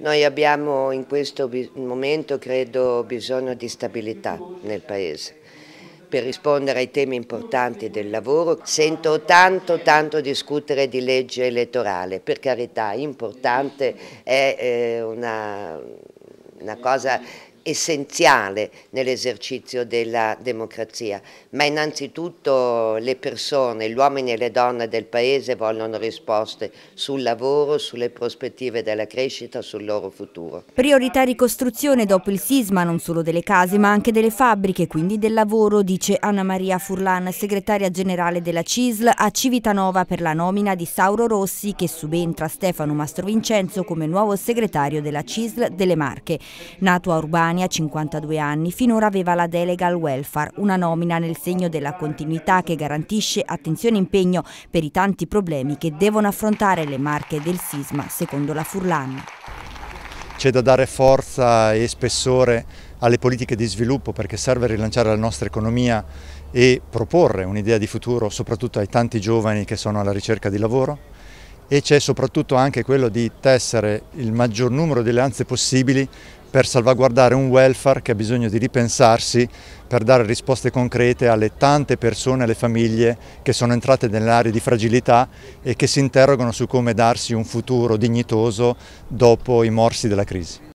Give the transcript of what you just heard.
Noi abbiamo in questo momento, credo, bisogno di stabilità nel Paese per rispondere ai temi importanti del lavoro. Sento tanto, tanto discutere di legge elettorale, per carità, importante, è eh, una, una cosa essenziale nell'esercizio della democrazia, ma innanzitutto le persone, gli uomini e le donne del Paese vogliono risposte sul lavoro, sulle prospettive della crescita, sul loro futuro. Priorità ricostruzione dopo il sisma non solo delle case ma anche delle fabbriche, quindi del lavoro, dice Anna Maria Furlan, segretaria generale della CISL a Civitanova per la nomina di Sauro Rossi che subentra Stefano Mastrovincenzo come nuovo segretario della CISL delle Marche. Nato a Urbani Giuliani, a 52 anni, finora aveva la delega al welfare, una nomina nel segno della continuità che garantisce attenzione e impegno per i tanti problemi che devono affrontare le marche del sisma, secondo la Furlan. C'è da dare forza e spessore alle politiche di sviluppo perché serve rilanciare la nostra economia e proporre un'idea di futuro soprattutto ai tanti giovani che sono alla ricerca di lavoro e c'è soprattutto anche quello di tessere il maggior numero di alleanze possibili per salvaguardare un welfare che ha bisogno di ripensarsi per dare risposte concrete alle tante persone, alle famiglie che sono entrate nelle aree di fragilità e che si interrogano su come darsi un futuro dignitoso dopo i morsi della crisi.